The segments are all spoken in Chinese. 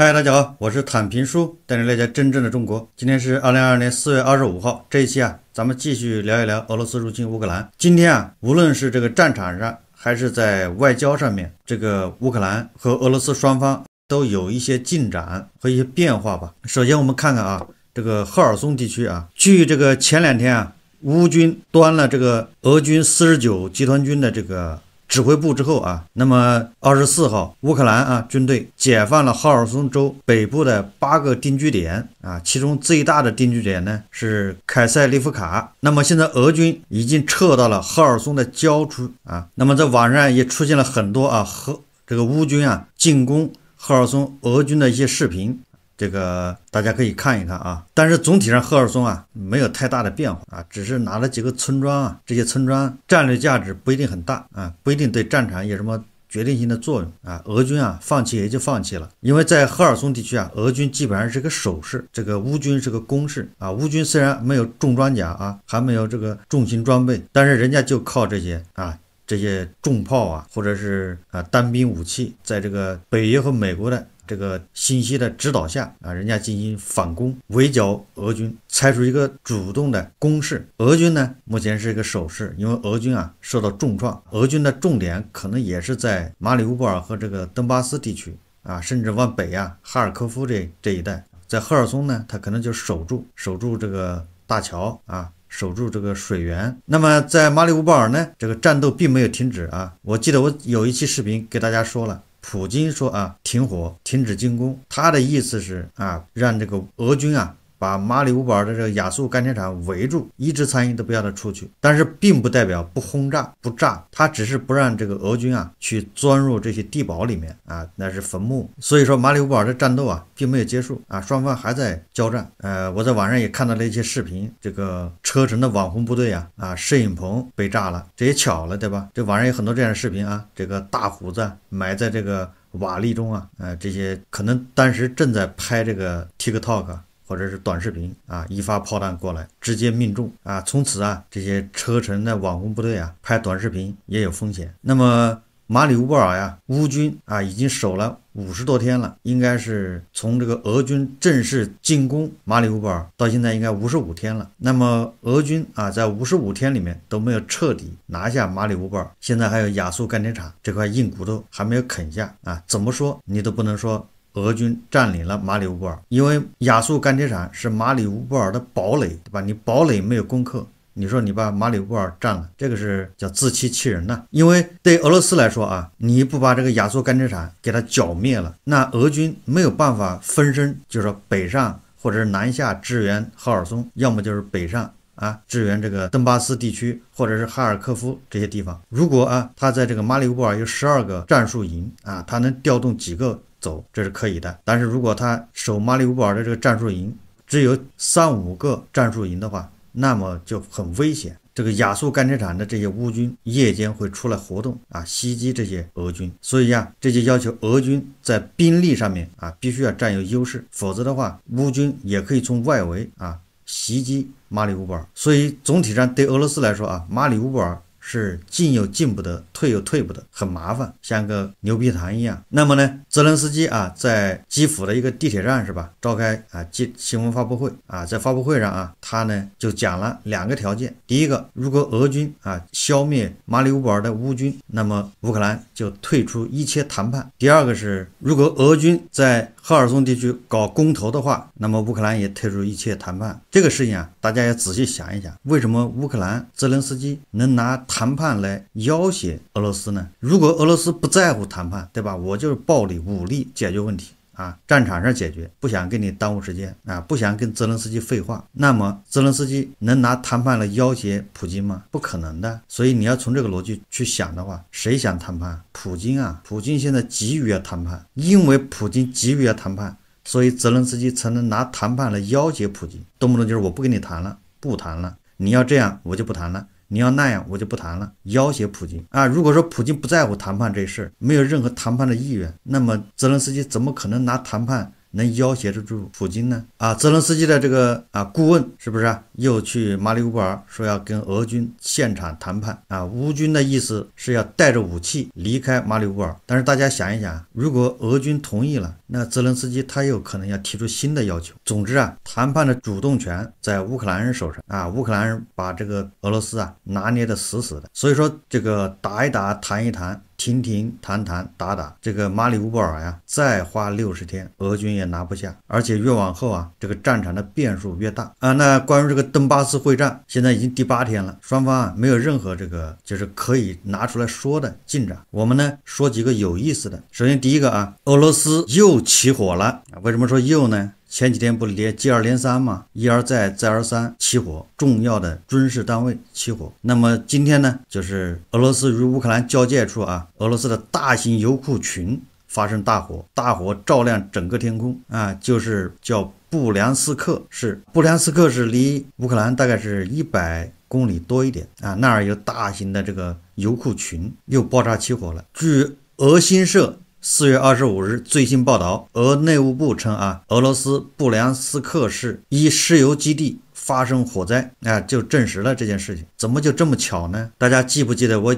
嗨，大家好，我是坦平叔，带着大解真正的中国。今天是二零二二年四月二十五号，这一期啊，咱们继续聊一聊俄罗斯入侵乌克兰。今天啊，无论是这个战场上，还是在外交上面，这个乌克兰和俄罗斯双方都有一些进展和一些变化吧。首先，我们看看啊，这个赫尔松地区啊，据这个前两天啊，乌军端了这个俄军四十九集团军的这个。指挥部之后啊，那么二十四号，乌克兰啊军队解放了哈尔松州北部的八个定居点啊，其中最大的定居点呢是凯塞利夫卡。那么现在俄军已经撤到了哈尔松的郊区啊，那么在网上也出现了很多啊和这个乌军啊进攻哈尔松俄军的一些视频。这个大家可以看一看啊，但是总体上赫尔松啊没有太大的变化啊，只是拿了几个村庄啊，这些村庄战略价值不一定很大啊，不一定对战场有什么决定性的作用啊。俄军啊放弃也就放弃了，因为在赫尔松地区啊，俄军基本上是个守势，这个乌军是个攻势啊。乌军虽然没有重装甲啊，还没有这个重型装备，但是人家就靠这些啊这些重炮啊，或者是啊单兵武器，在这个北约和美国的。这个信息的指导下啊，人家进行反攻，围剿俄军，采取一个主动的攻势。俄军呢，目前是一个守势，因为俄军啊受到重创。俄军的重点可能也是在马里乌波尔和这个登巴斯地区啊，甚至往北啊，哈尔科夫这这一带。在赫尔松呢，他可能就守住守住这个大桥啊，守住这个水源。那么在马里乌波尔呢，这个战斗并没有停止啊。我记得我有一期视频给大家说了。普京说：“啊，停火，停止进攻。”他的意思是啊，让这个俄军啊。把马里乌波尔的这个亚速钢铁厂围住，一只苍蝇都不要它出去。但是并不代表不轰炸、不炸，他只是不让这个俄军啊去钻入这些地堡里面啊，那是坟墓。所以说马里乌波尔的战斗啊并没有结束啊，双方还在交战。呃，我在网上也看到了一些视频，这个车臣的网红部队啊啊摄影棚被炸了，这也巧了，对吧？这网上有很多这样的视频啊，这个大胡子埋在这个瓦砾中啊，呃，这些可能当时正在拍这个 TikTok。或者是短视频啊，一发炮弹过来直接命中啊！从此啊，这些车臣的网红部队啊，拍短视频也有风险。那么马里乌波尔呀，乌军啊已经守了五十多天了，应该是从这个俄军正式进攻马里乌波尔到现在应该五十五天了。那么俄军啊，在五十五天里面都没有彻底拿下马里乌波尔，现在还有亚速钢铁厂这块硬骨头还没有啃下啊！怎么说你都不能说。俄军占领了马里乌波尔，因为亚速钢铁厂是马里乌波尔的堡垒，对吧？你堡垒没有攻克，你说你把马里乌波尔占了，这个是叫自欺欺人呐。因为对俄罗斯来说啊，你不把这个亚速钢铁厂给它剿灭了，那俄军没有办法分身，就是说北上或者是南下支援赫尔松，要么就是北上啊支援这个登巴斯地区或者是哈尔科夫这些地方。如果啊，他在这个马里乌波尔有十二个战术营啊，他能调动几个？走，这是可以的。但是如果他守马里乌波尔的这个战术营只有三五个战术营的话，那么就很危险。这个亚速钢铁厂的这些乌军夜间会出来活动啊，袭击这些俄军。所以呀，这就要求俄军在兵力上面啊必须要占有优势，否则的话，乌军也可以从外围啊袭击马里乌波尔。所以总体上对俄罗斯来说啊，马里乌波尔。是进又进不得，退又退不得，很麻烦，像个牛皮糖一样。那么呢，泽连斯基啊，在基辅的一个地铁站是吧，召开啊新新闻发布会啊，在发布会上啊，他呢就讲了两个条件：第一个，如果俄军啊消灭马里乌波尔的乌军，那么乌克兰就退出一切谈判；第二个是，如果俄军在赫尔松地区搞公投的话，那么乌克兰也退出一切谈判。这个事情啊，大家也仔细想一想，为什么乌克兰泽连斯基能拿谈判来要挟俄罗斯呢？如果俄罗斯不在乎谈判，对吧？我就是暴力武力解决问题。啊，战场上解决，不想跟你耽误时间啊，不想跟泽连斯基废话。那么泽连斯基能拿谈判来要挟普京吗？不可能的。所以你要从这个逻辑去想的话，谁想谈判？普京啊，普京现在急于要谈判，因为普京急于要谈判，所以泽连斯基才能拿谈判来要挟普京，动不动就是我不跟你谈了，不谈了，你要这样我就不谈了。你要那样，我就不谈了。要挟普京啊！如果说普京不在乎谈判这事儿，没有任何谈判的意愿，那么泽连斯基怎么可能拿谈判？能要挟得住普京呢？啊，泽连斯基的这个啊顾问是不是又去马里乌波尔说要跟俄军现场谈判？啊，乌军的意思是要带着武器离开马里乌波尔。但是大家想一想，如果俄军同意了，那泽连斯基他又可能要提出新的要求。总之啊，谈判的主动权在乌克兰人手上啊，乌克兰人把这个俄罗斯啊拿捏得死死的。所以说，这个打一打，谈一谈。停停，谈谈，打打，这个马里乌波尔呀，再花六十天，俄军也拿不下。而且越往后啊，这个战场的变数越大啊。那关于这个顿巴斯会战，现在已经第八天了，双方啊没有任何这个就是可以拿出来说的进展。我们呢说几个有意思的。首先第一个啊，俄罗斯又起火了。为什么说又呢？前几天不连，接二连三嘛，一而再，再而三起火，重要的军事单位起火。那么今天呢，就是俄罗斯与乌克兰交界处啊，俄罗斯的大型油库群发生大火，大火照亮整个天空啊，就是叫布良斯克，市。布良斯克是离乌克兰大概是一百公里多一点啊，那儿有大型的这个油库群又爆炸起火了，据俄新社。四月二十五日，最新报道，俄内务部称啊，俄罗斯布良斯克市一石油基地发生火灾，啊，就证实了这件事情。怎么就这么巧呢？大家记不记得我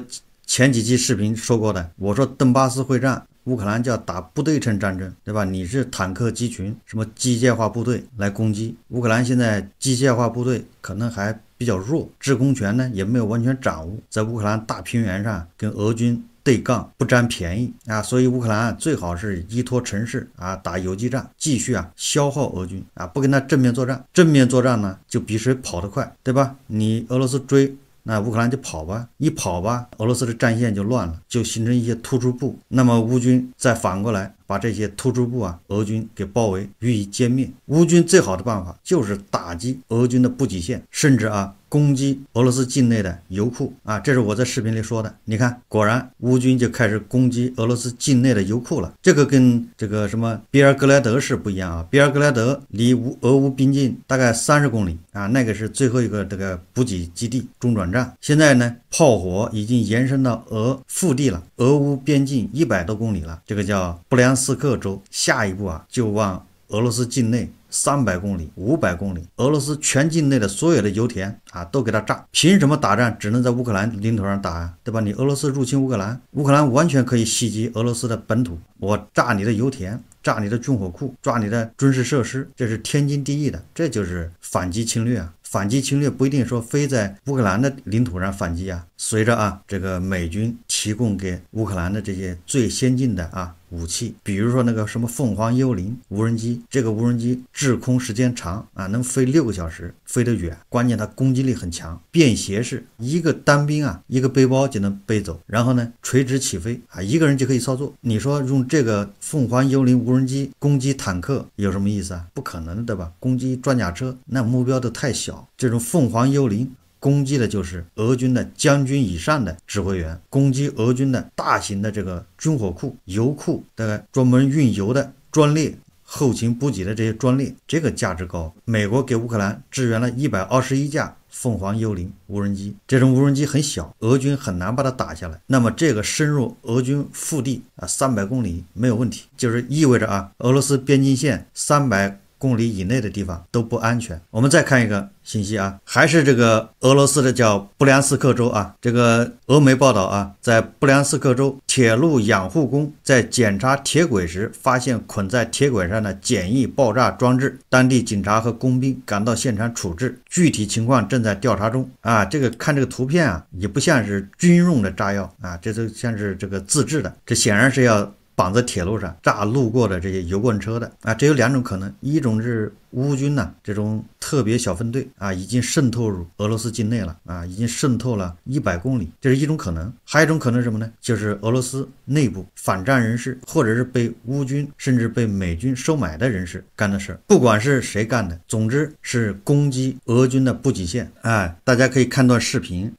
前几期视频说过的？我说邓巴斯会战，乌克兰叫打不对称战争，对吧？你是坦克集群，什么机械化部队来攻击乌克兰？现在机械化部队可能还比较弱，制空权呢也没有完全掌握，在乌克兰大平原上跟俄军。对杠不占便宜啊，所以乌克兰最好是依托城市啊打游击战，继续啊消耗俄军啊，不跟他正面作战。正面作战呢，就比谁跑得快，对吧？你俄罗斯追，那乌克兰就跑吧，一跑吧，俄罗斯的战线就乱了，就形成一些突出部。那么乌军再反过来把这些突出部啊，俄军给包围，予以歼灭。乌军最好的办法就是打击俄军的补给线，甚至啊。攻击俄罗斯境内的油库啊！这是我在视频里说的。你看，果然乌军就开始攻击俄罗斯境内的油库了。这个跟这个什么比尔格莱德是不一样啊！比尔格莱德离乌俄乌边境大概三十公里啊，那个是最后一个这个补给基地中转站。现在呢，炮火已经延伸到俄腹地了，俄乌边境一百多公里了。这个叫布良斯克州，下一步啊就往俄罗斯境内。三百公里、五百公里，俄罗斯全境内的所有的油田啊，都给他炸！凭什么打仗只能在乌克兰领土上打啊？对吧？你俄罗斯入侵乌克兰，乌克兰完全可以袭击俄罗斯的本土。我炸你的油田，炸你的军火库，抓你的军事设施，这是天经地义的。这就是反击侵略啊！反击侵略不一定说非在乌克兰的领土上反击啊。随着啊，这个美军提供给乌克兰的这些最先进的啊。武器，比如说那个什么凤凰幽灵无人机，这个无人机滞空时间长啊，能飞六个小时，飞得远，关键它攻击力很强，便携式，一个单兵啊，一个背包就能背走，然后呢，垂直起飞啊，一个人就可以操作。你说用这个凤凰幽灵无人机攻击坦克有什么意思啊？不可能，对吧？攻击装甲车，那目标都太小。这种凤凰幽灵。攻击的就是俄军的将军以上的指挥员，攻击俄军的大型的这个军火库、油库，大概专门运油的专列、后勤补给的这些专列，这个价值高。美国给乌克兰支援了一百二十一架“凤凰幽灵”无人机，这种无人机很小，俄军很难把它打下来。那么，这个深入俄军腹地啊，三百公里没有问题，就是意味着啊，俄罗斯边境线三百。公里以内的地方都不安全。我们再看一个信息啊，还是这个俄罗斯的叫布良斯克州啊。这个俄媒报道啊，在布良斯克州铁路养护工在检查铁轨时，发现捆在铁轨上的简易爆炸装置。当地警察和工兵赶到现场处置，具体情况正在调查中啊。这个看这个图片啊，也不像是军用的炸药啊，这都像是这个自制的，这显然是要。绑在铁路上炸路过的这些油罐车的啊，这有两种可能：一种是乌军呢这种特别小分队啊已经渗透入俄罗斯境内了啊，已经渗透了一百公里，这是一种可能；还有一种可能是什么呢？就是俄罗斯内部反战人士，或者是被乌军甚至被美军收买的人士干的事儿。不管是谁干的，总之是攻击俄军的补给线。哎，大家可以看段视频。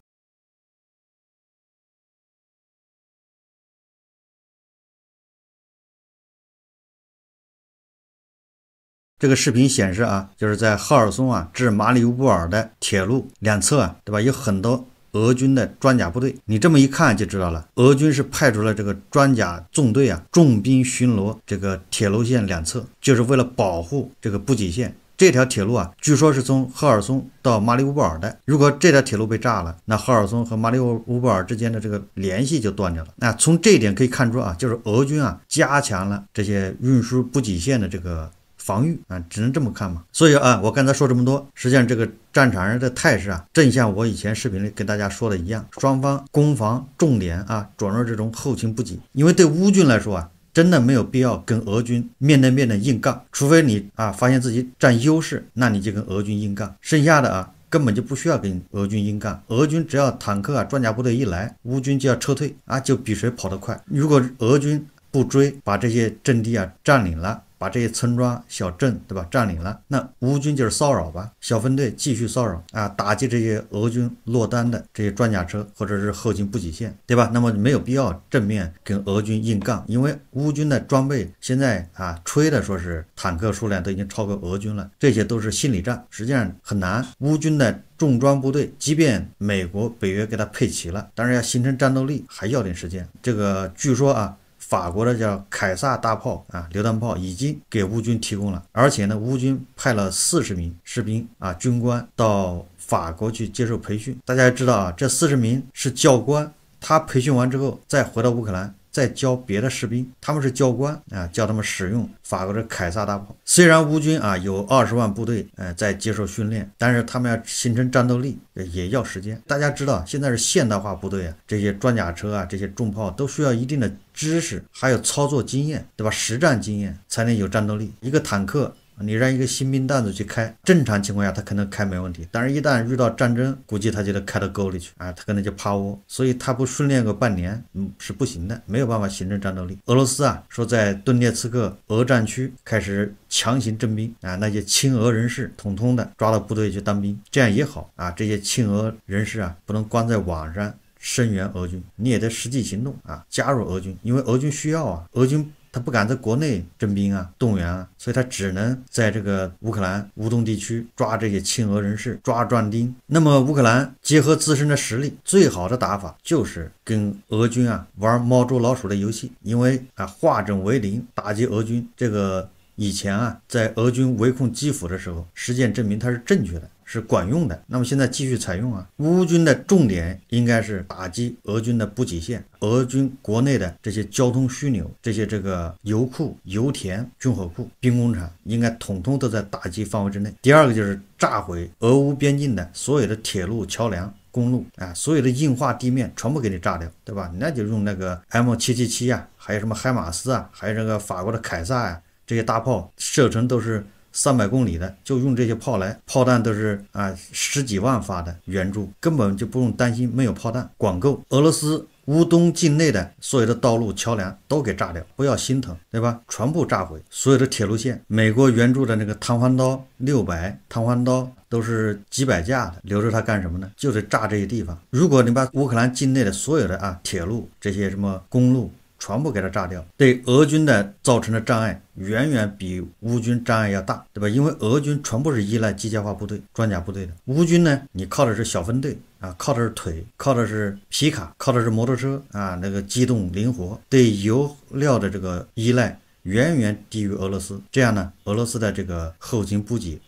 这个视频显示啊，就是在赫尔松啊至马里乌波尔的铁路两侧啊，对吧？有很多俄军的装甲部队。你这么一看就知道了，俄军是派出了这个装甲纵队啊，重兵巡逻这个铁路线两侧，就是为了保护这个补给线。这条铁路啊，据说是从赫尔松到马里乌波尔的。如果这条铁路被炸了，那赫尔松和马里乌波尔之间的这个联系就断掉了。那从这一点可以看出啊，就是俄军啊加强了这些运输补给线的这个。防御啊，只能这么看嘛。所以啊，我刚才说这么多，实际上这个战场上的态势啊，正像我以前视频里跟大家说的一样，双方攻防重点啊转入这种后勤补给。因为对乌军来说啊，真的没有必要跟俄军面对面的硬杠，除非你啊发现自己占优势，那你就跟俄军硬杠。剩下的啊，根本就不需要跟俄军硬杠。俄军只要坦克啊装甲部队一来，乌军就要撤退啊，就比谁跑得快。如果俄军不追，把这些阵地啊占领了。把这些村庄、小镇，对吧？占领了，那乌军就是骚扰吧，小分队继续骚扰啊，打击这些俄军落单的这些装甲车或者是后勤补给线，对吧？那么没有必要正面跟俄军硬杠，因为乌军的装备现在啊，吹的说是坦克数量都已经超过俄军了，这些都是心理战，实际上很难。乌军的重装部队，即便美国、北约给他配齐了，但是要形成战斗力还要点时间。这个据说啊。法国的叫凯撒大炮啊，榴弹炮已经给乌军提供了，而且呢，乌军派了四十名士兵啊，军官到法国去接受培训。大家也知道啊，这四十名是教官，他培训完之后再回到乌克兰。在教别的士兵，他们是教官啊，教他们使用法国的凯撒大炮。虽然乌军啊有二十万部队，呃，在接受训练，但是他们要形成战斗力也要时间。大家知道，现在是现代化部队啊，这些装甲车啊，这些重炮都需要一定的知识，还有操作经验，对吧？实战经验才能有战斗力。一个坦克。你让一个新兵蛋子去开，正常情况下他可能开没问题，但是一旦遇到战争，估计他就得开到沟里去啊，他可能就趴窝。所以他不训练个半年，嗯，是不行的，没有办法形成战斗力。俄罗斯啊，说在顿涅茨克俄战区开始强行征兵啊，那些亲俄人士统统的抓到部队去当兵，这样也好啊，这些亲俄人士啊，不能光在网上声援俄军，你也得实际行动啊，加入俄军，因为俄军需要啊，俄军。他不敢在国内征兵啊、动员啊，所以他只能在这个乌克兰乌东地区抓这些亲俄人士、抓壮丁。那么乌克兰结合自身的实力，最好的打法就是跟俄军啊玩猫捉老鼠的游戏，因为啊化整为零打击俄军。这个以前啊在俄军围控基辅的时候，实践证明它是正确的。是管用的。那么现在继续采用啊，乌军的重点应该是打击俄军的补给线，俄军国内的这些交通枢纽、这些这个油库、油田、军火库、兵工厂，应该统统都在打击范围之内。第二个就是炸毁俄乌边境的所有的铁路桥梁、公路啊，所有的硬化地面全部给你炸掉，对吧？那就用那个 M 七七七啊，还有什么海马斯啊，还有这个法国的凯撒啊，这些大炮射程都是。三百公里的就用这些炮来，炮弹都是啊十几万发的援助，根本就不用担心没有炮弹，管够俄罗斯乌东境内的所有的道路桥梁都给炸掉，不要心疼，对吧？全部炸毁所有的铁路线，美国援助的那个弹簧刀六百弹簧刀都是几百架的，留着它干什么呢？就是炸这些地方。如果你把乌克兰境内的所有的啊铁路这些什么公路，全部给它炸掉，对俄军的造成的障碍远远比乌军障碍要大，对吧？因为俄军全部是依赖机械化部队、装甲部队的，乌军呢，你靠的是小分队啊，靠的是腿，靠的是皮卡，靠的是摩托车啊，那个机动灵活，对油料的这个依赖远远低于俄罗斯。这样呢，俄罗斯的这个后勤补给。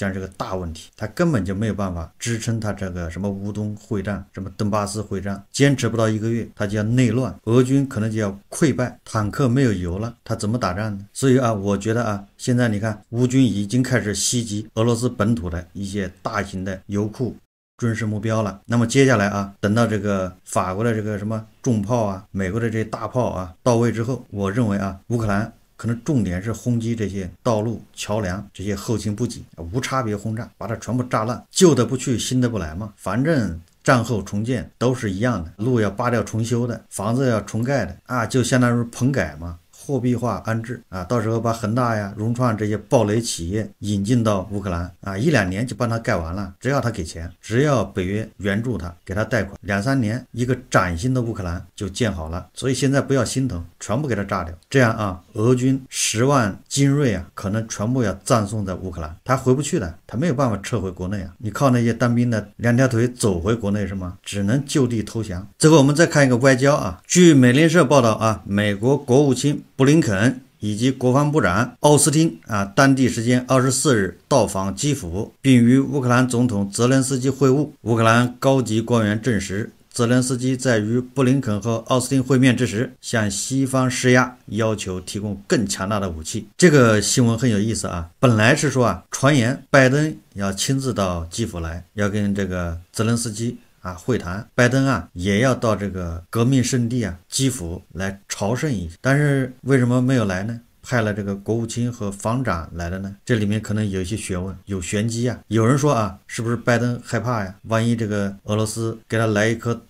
将是个大问题，他根本就没有办法支撑他这个什么乌东会战，什么顿巴斯会战，坚持不到一个月，他就要内乱，俄军可能就要溃败，坦克没有油了，他怎么打仗呢？所以啊，我觉得啊，现在你看，乌军已经开始袭击俄罗斯本土的一些大型的油库、军事目标了。那么接下来啊，等到这个法国的这个什么重炮啊，美国的这些大炮啊到位之后，我认为啊，乌克兰。可能重点是轰击这些道路、桥梁、这些后勤补给，无差别轰炸，把它全部炸烂，旧的不去，新的不来嘛。反正战后重建都是一样的，路要扒掉重修的，房子要重盖的啊，就相当于棚改嘛。货币化安置啊，到时候把恒大呀、融创这些暴雷企业引进到乌克兰啊，一两年就帮他盖完了，只要他给钱，只要北约援助他，给他贷款，两三年一个崭新的乌克兰就建好了。所以现在不要心疼，全部给他炸掉，这样啊，俄军十万精锐啊，可能全部要葬送在乌克兰，他回不去的，他没有办法撤回国内啊，你靠那些当兵的两条腿走回国内什么？只能就地投降。最后我们再看一个外交啊，据美联社报道啊，美国国务卿。布林肯以及国防部长奥斯汀啊，当地时间二十四日到访基辅，并与乌克兰总统泽连斯基会晤。乌克兰高级官员证实，泽连斯基在与布林肯和奥斯汀会面之时，向西方施压，要求提供更强大的武器。这个新闻很有意思啊！本来是说啊，传言拜登要亲自到基辅来，要跟这个泽连斯基。啊，会谈，拜登啊也要到这个革命圣地啊基辅来朝圣一下，但是为什么没有来呢？派了这个国务卿和防长来了呢？这里面可能有一些学问，有玄机啊。有人说啊，是不是拜登害怕呀？万一这个俄罗斯给他来一颗？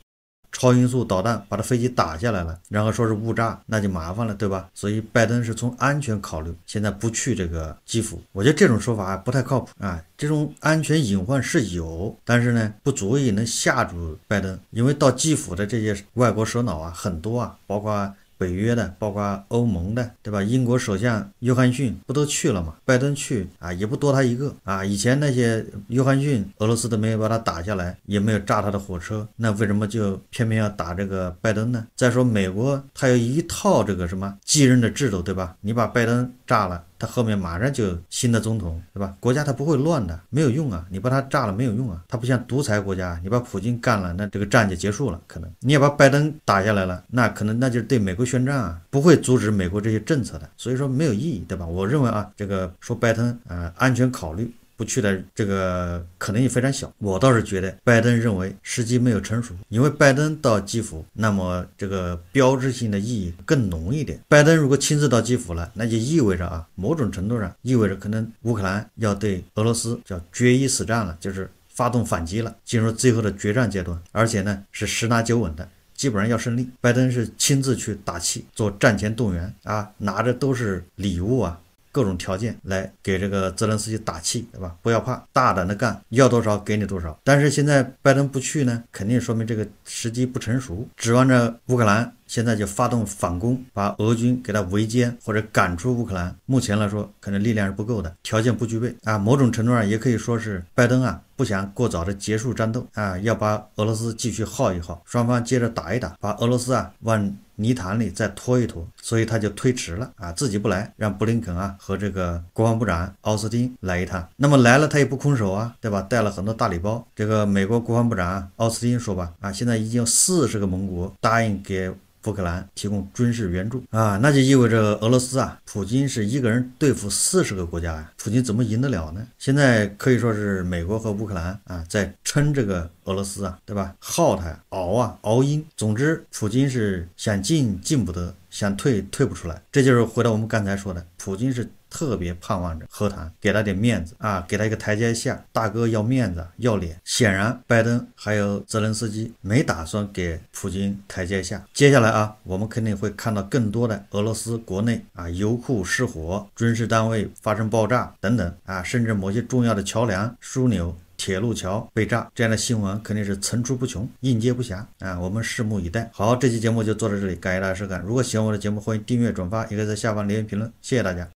超音速导弹把这飞机打下来了，然后说是误炸，那就麻烦了，对吧？所以拜登是从安全考虑，现在不去这个基辅。我觉得这种说法不太靠谱啊！这种安全隐患是有，但是呢，不足以能吓住拜登，因为到基辅的这些外国首脑啊，很多啊，包括。北约的，包括欧盟的，对吧？英国首相约翰逊不都去了吗？拜登去啊，也不多他一个啊。以前那些约翰逊，俄罗斯都没有把他打下来，也没有炸他的火车，那为什么就偏偏要打这个拜登呢？再说美国，他有一套这个什么继任的制度，对吧？你把拜登炸了。他后面马上就新的总统，对吧？国家他不会乱的，没有用啊！你把他炸了没有用啊！他不像独裁国家，你把普京干了，那这个战就结束了。可能你也把拜登打下来了，那可能那就是对美国宣战啊，不会阻止美国这些政策的，所以说没有意义，对吧？我认为啊，这个说拜登，呃，安全考虑。不去的这个可能性非常小，我倒是觉得拜登认为时机没有成熟，因为拜登到基辅，那么这个标志性的意义更浓一点。拜登如果亲自到基辅了，那就意味着啊，某种程度上意味着可能乌克兰要对俄罗斯叫决一死战了，就是发动反击了，进入最后的决战阶段，而且呢是十拿九稳的，基本上要胜利。拜登是亲自去打气，做战前动员啊，拿着都是礼物啊。各种条件来给这个泽连斯基打气，对吧？不要怕，大胆的干，要多少给你多少。但是现在拜登不去呢，肯定说明这个时机不成熟。指望着乌克兰现在就发动反攻，把俄军给他围歼或者赶出乌克兰，目前来说可能力量是不够的，条件不具备啊。某种程度上也可以说是拜登啊，不想过早的结束战斗啊，要把俄罗斯继续耗一耗，双方接着打一打，把俄罗斯啊往。泥潭里再拖一拖，所以他就推迟了啊，自己不来，让布林肯啊和这个国防部长奥斯汀来一趟。那么来了，他也不空手啊，对吧？带了很多大礼包。这个美国国防部长奥斯汀说吧，啊，现在已经四十个盟国答应给。乌克兰提供军事援助啊，那就意味着俄罗斯啊，普京是一个人对付四十个国家啊，普京怎么赢得了呢？现在可以说是美国和乌克兰啊，在撑这个俄罗斯啊，对吧？耗他呀，熬啊，熬鹰，总之，普京是想进进不得，想退退不出来。这就是回到我们刚才说的，普京是。特别盼望着和谈，给他点面子啊，给他一个台阶下。大哥要面子，要脸。显然，拜登还有泽连斯基没打算给普京台阶下。接下来啊，我们肯定会看到更多的俄罗斯国内啊，油库失火，军事单位发生爆炸等等啊，甚至某些重要的桥梁、枢纽、铁路桥被炸，这样的新闻肯定是层出不穷，应接不暇啊。我们拭目以待。好，这期节目就做到这里，感谢大家收看。如果喜欢我的节目，欢迎订阅、转发，也可以在下方留言评论。谢谢大家。